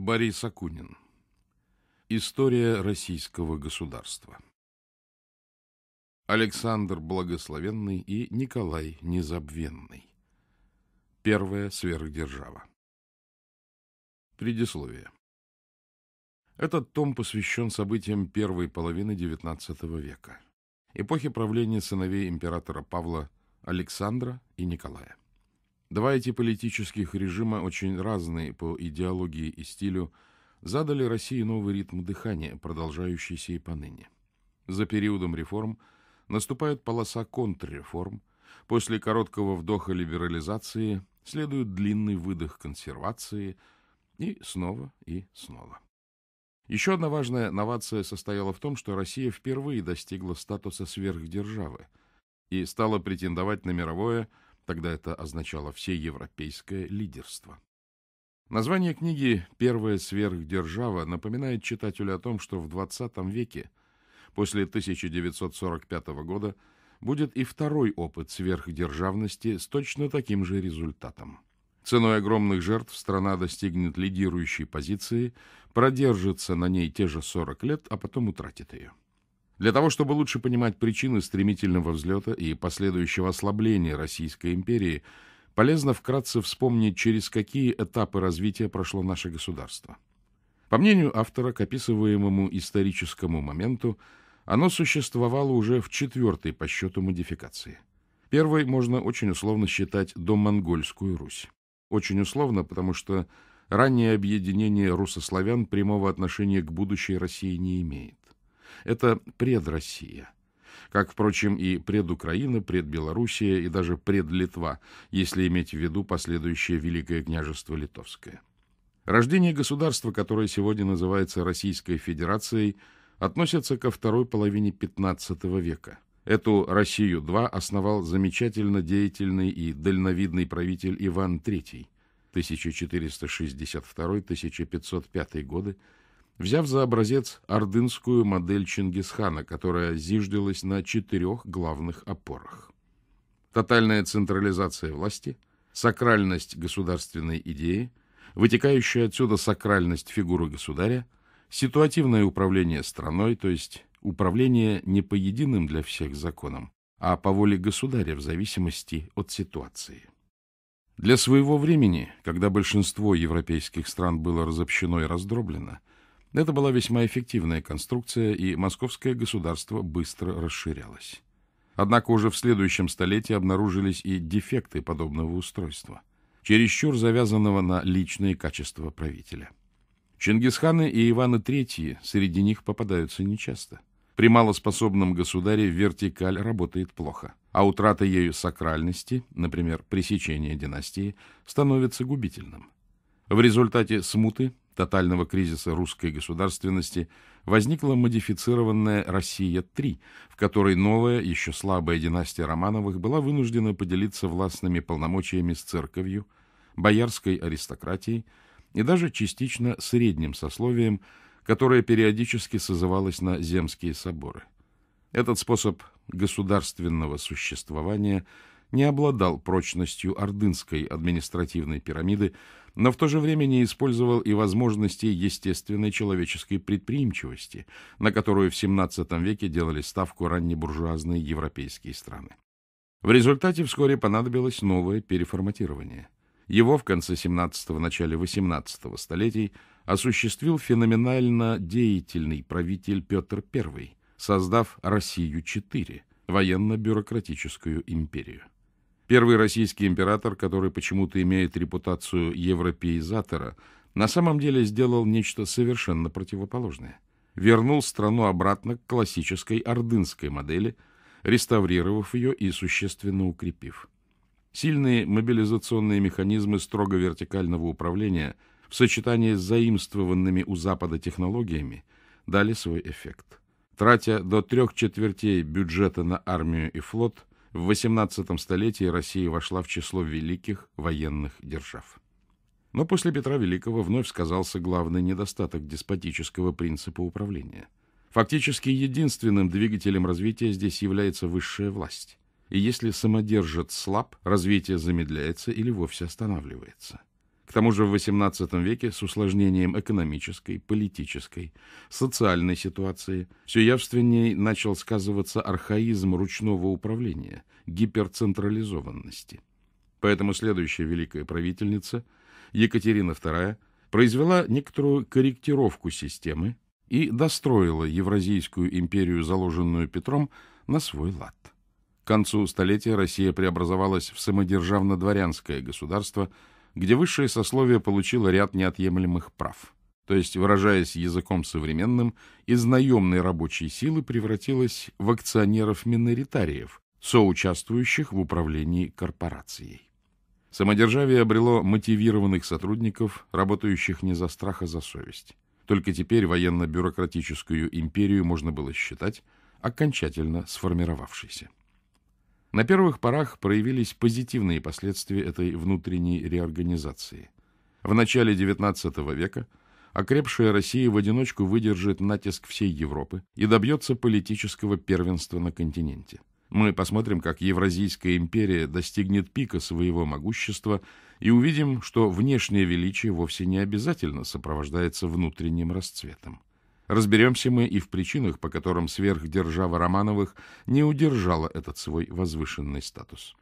Борис Акунин. История российского государства. Александр Благословенный и Николай Незабвенный. Первая сверхдержава. Предисловие. Этот том посвящен событиям первой половины XIX века, эпохи правления сыновей императора Павла Александра и Николая. Два эти политических режима, очень разные по идеологии и стилю, задали России новый ритм дыхания, продолжающийся и поныне. За периодом реформ наступает полоса контрреформ, после короткого вдоха либерализации следует длинный выдох консервации и снова и снова. Еще одна важная новация состояла в том, что Россия впервые достигла статуса сверхдержавы и стала претендовать на мировое – Тогда это означало всеевропейское лидерство. Название книги «Первая сверхдержава» напоминает читателю о том, что в XX веке, после 1945 года, будет и второй опыт сверхдержавности с точно таким же результатом. Ценой огромных жертв страна достигнет лидирующей позиции, продержится на ней те же 40 лет, а потом утратит ее. Для того, чтобы лучше понимать причины стремительного взлета и последующего ослабления Российской империи, полезно вкратце вспомнить, через какие этапы развития прошло наше государство. По мнению автора, к описываемому историческому моменту оно существовало уже в четвертой по счету модификации. Первой можно очень условно считать домонгольскую Русь. Очень условно, потому что раннее объединение русославян прямого отношения к будущей России не имеет. Это предроссия. Как, впрочем, и предукраина, предбелоруссия и даже предлитва, если иметь в виду последующее Великое княжество Литовское. Рождение государства, которое сегодня называется Российской Федерацией, относится ко второй половине XV века. Эту «Россию-2» основал замечательно деятельный и дальновидный правитель Иван III, 1462-1505 годы, взяв за образец ордынскую модель Чингисхана, которая зиждилась на четырех главных опорах. Тотальная централизация власти, сакральность государственной идеи, вытекающая отсюда сакральность фигуры государя, ситуативное управление страной, то есть управление не по единым для всех законам, а по воле государя в зависимости от ситуации. Для своего времени, когда большинство европейских стран было разобщено и раздроблено, это была весьма эффективная конструкция, и московское государство быстро расширялось. Однако уже в следующем столетии обнаружились и дефекты подобного устройства, чересчур завязанного на личные качества правителя. Чингисханы и Иваны III среди них попадаются нечасто. При малоспособном государе вертикаль работает плохо, а утрата ею сакральности, например, пресечение династии, становится губительным. В результате смуты тотального кризиса русской государственности возникла модифицированная «Россия-3», в которой новая, еще слабая династия Романовых была вынуждена поделиться властными полномочиями с церковью, боярской аристократией и даже частично средним сословием, которое периодически созывалось на земские соборы. Этот способ государственного существования не обладал прочностью ордынской административной пирамиды, но в то же время не использовал и возможностей естественной человеческой предприимчивости, на которую в XVII веке делали ставку раннебуржуазные европейские страны. В результате вскоре понадобилось новое переформатирование. Его в конце 17-го, начале 18-го столетий осуществил феноменально деятельный правитель Петр I, создав Россию-4, военно-бюрократическую империю. Первый российский император, который почему-то имеет репутацию европеизатора, на самом деле сделал нечто совершенно противоположное. Вернул страну обратно к классической ордынской модели, реставрировав ее и существенно укрепив. Сильные мобилизационные механизмы строго вертикального управления в сочетании с заимствованными у Запада технологиями дали свой эффект. Тратя до трех четвертей бюджета на армию и флот – в XVIII столетии Россия вошла в число великих военных держав. Но после Петра Великого вновь сказался главный недостаток деспотического принципа управления. Фактически единственным двигателем развития здесь является высшая власть. И если самодержец слаб, развитие замедляется или вовсе останавливается. К тому же в XVIII веке с усложнением экономической, политической, социальной ситуации все явственней начал сказываться архаизм ручного управления, гиперцентрализованности. Поэтому следующая великая правительница, Екатерина II, произвела некоторую корректировку системы и достроила Евразийскую империю, заложенную Петром, на свой лад. К концу столетия Россия преобразовалась в самодержавно-дворянское государство – где высшее сословие получило ряд неотъемлемых прав. То есть, выражаясь языком современным, из наемной рабочей силы превратилось в акционеров-миноритариев, соучаствующих в управлении корпорацией. Самодержавие обрело мотивированных сотрудников, работающих не за страх, а за совесть. Только теперь военно-бюрократическую империю можно было считать окончательно сформировавшейся. На первых порах проявились позитивные последствия этой внутренней реорганизации. В начале XIX века окрепшая Россия в одиночку выдержит натиск всей Европы и добьется политического первенства на континенте. Мы посмотрим, как Евразийская империя достигнет пика своего могущества и увидим, что внешнее величие вовсе не обязательно сопровождается внутренним расцветом. Разберемся мы и в причинах, по которым сверхдержава Романовых не удержала этот свой возвышенный статус.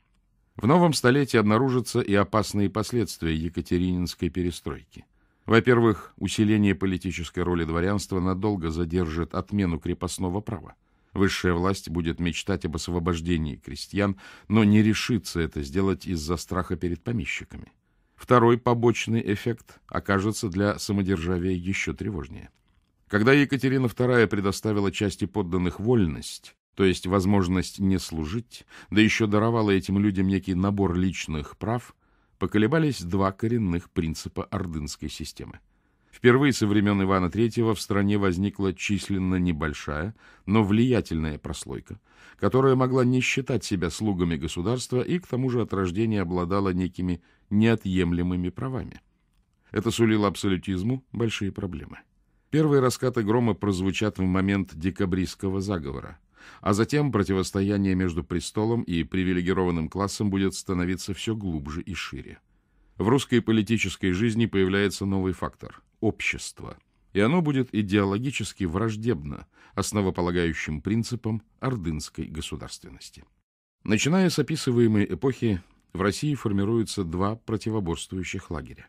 В новом столетии обнаружатся и опасные последствия Екатерининской перестройки. Во-первых, усиление политической роли дворянства надолго задержит отмену крепостного права. Высшая власть будет мечтать об освобождении крестьян, но не решится это сделать из-за страха перед помещиками. Второй побочный эффект окажется для самодержавия еще тревожнее – когда Екатерина II предоставила части подданных вольность, то есть возможность не служить, да еще даровала этим людям некий набор личных прав, поколебались два коренных принципа ордынской системы. Впервые со времен Ивана III в стране возникла численно небольшая, но влиятельная прослойка, которая могла не считать себя слугами государства и к тому же от рождения обладала некими неотъемлемыми правами. Это сулило абсолютизму большие проблемы. Первые раскаты грома прозвучат в момент декабристского заговора, а затем противостояние между престолом и привилегированным классом будет становиться все глубже и шире. В русской политической жизни появляется новый фактор – общество, и оно будет идеологически враждебно основополагающим принципам ордынской государственности. Начиная с описываемой эпохи, в России формируются два противоборствующих лагеря.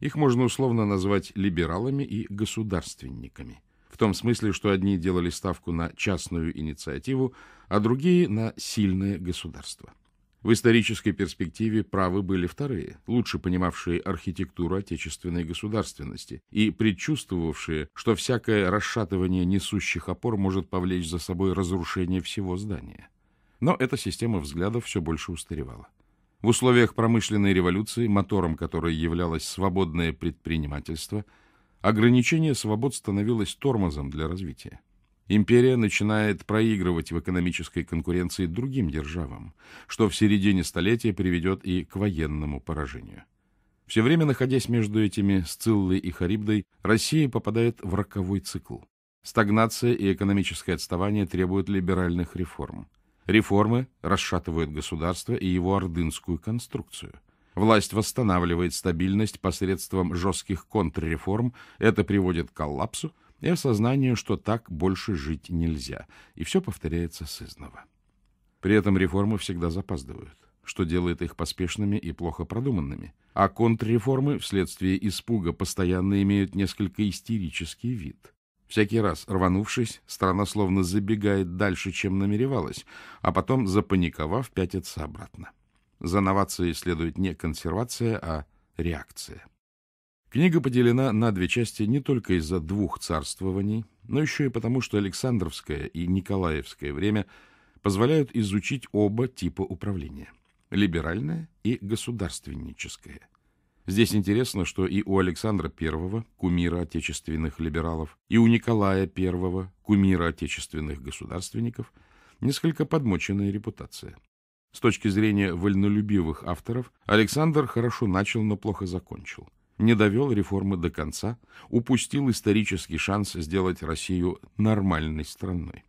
Их можно условно назвать либералами и государственниками, в том смысле, что одни делали ставку на частную инициативу, а другие – на сильное государство. В исторической перспективе правы были вторые, лучше понимавшие архитектуру отечественной государственности и предчувствовавшие, что всякое расшатывание несущих опор может повлечь за собой разрушение всего здания. Но эта система взглядов все больше устаревала. В условиях промышленной революции, мотором которой являлось свободное предпринимательство, ограничение свобод становилось тормозом для развития. Империя начинает проигрывать в экономической конкуренции другим державам, что в середине столетия приведет и к военному поражению. Все время находясь между этими Сциллой и Харибдой, Россия попадает в роковой цикл. Стагнация и экономическое отставание требуют либеральных реформ. Реформы расшатывают государство и его ордынскую конструкцию. Власть восстанавливает стабильность посредством жестких контрреформ, это приводит к коллапсу и осознанию, что так больше жить нельзя, и все повторяется сызново. При этом реформы всегда запаздывают что делает их поспешными и плохо продуманными. А контрреформы вследствие испуга постоянно имеют несколько истерический вид. Всякий раз, рванувшись, страна словно забегает дальше, чем намеревалась, а потом, запаниковав, пятится обратно. За новацией следует не консервация, а реакция. Книга поделена на две части не только из-за двух царствований, но еще и потому, что Александровское и Николаевское время позволяют изучить оба типа управления – либеральное и государственническое – Здесь интересно, что и у Александра I, кумира отечественных либералов, и у Николая I, кумира отечественных государственников, несколько подмоченная репутация. С точки зрения вольнолюбивых авторов, Александр хорошо начал, но плохо закончил. Не довел реформы до конца, упустил исторический шанс сделать Россию нормальной страной.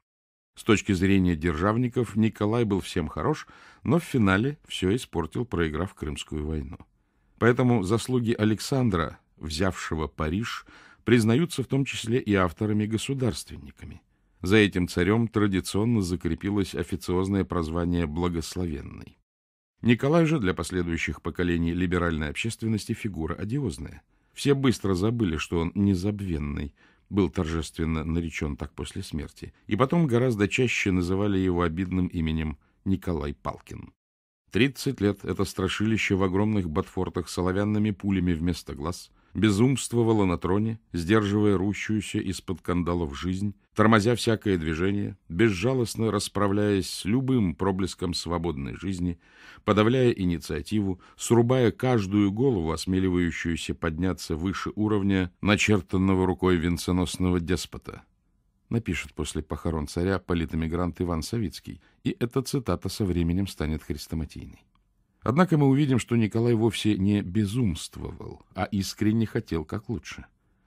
С точки зрения державников Николай был всем хорош, но в финале все испортил, проиграв Крымскую войну. Поэтому заслуги Александра, взявшего Париж, признаются в том числе и авторами-государственниками. За этим царем традиционно закрепилось официозное прозвание «благословенный». Николай же для последующих поколений либеральной общественности фигура одиозная. Все быстро забыли, что он незабвенный, был торжественно наречен так после смерти, и потом гораздо чаще называли его обидным именем Николай Палкин. Тридцать лет это страшилище в огромных ботфортах с оловянными пулями вместо глаз безумствовало на троне, сдерживая рущуюся из-под кандалов жизнь, тормозя всякое движение, безжалостно расправляясь с любым проблеском свободной жизни, подавляя инициативу, срубая каждую голову, осмеливающуюся подняться выше уровня, начертанного рукой венценосного деспота напишет после похорон царя политэмигрант Иван Савицкий, и эта цитата со временем станет хрестоматийной. Однако мы увидим, что Николай вовсе не безумствовал, а искренне хотел как лучше.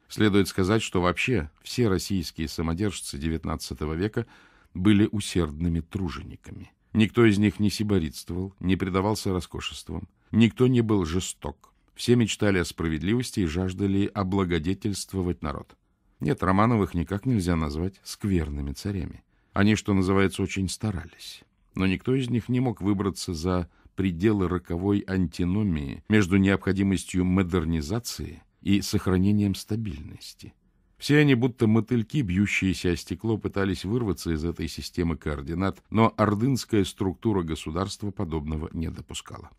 Следует сказать, что вообще все российские самодержцы XIX века были усердными тружениками. Никто из них не сиборитствовал, не предавался роскошествам, никто не был жесток. Все мечтали о справедливости и жаждали облагодетельствовать народ. Нет, Романовых никак нельзя назвать скверными царями. Они, что называется, очень старались. Но никто из них не мог выбраться за пределы роковой антиномии между необходимостью модернизации и сохранением стабильности. Все они, будто мотыльки, бьющиеся о стекло, пытались вырваться из этой системы координат, но ордынская структура государства подобного не допускала.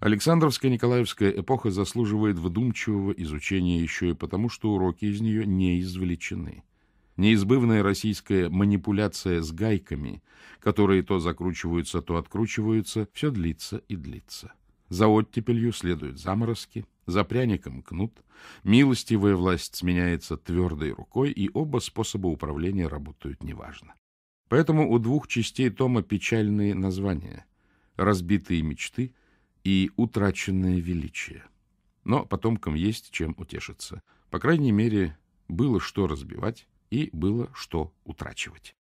Александровская Николаевская эпоха заслуживает вдумчивого изучения еще и потому, что уроки из нее не извлечены. Неизбывная российская манипуляция с гайками, которые то закручиваются, то откручиваются, все длится и длится. За оттепелью следуют заморозки, за пряником кнут, милостивая власть сменяется твердой рукой, и оба способа управления работают неважно. Поэтому у двух частей тома печальные названия «Разбитые мечты» и утраченное величие. Но потомкам есть чем утешиться. По крайней мере, было что разбивать и было что утрачивать.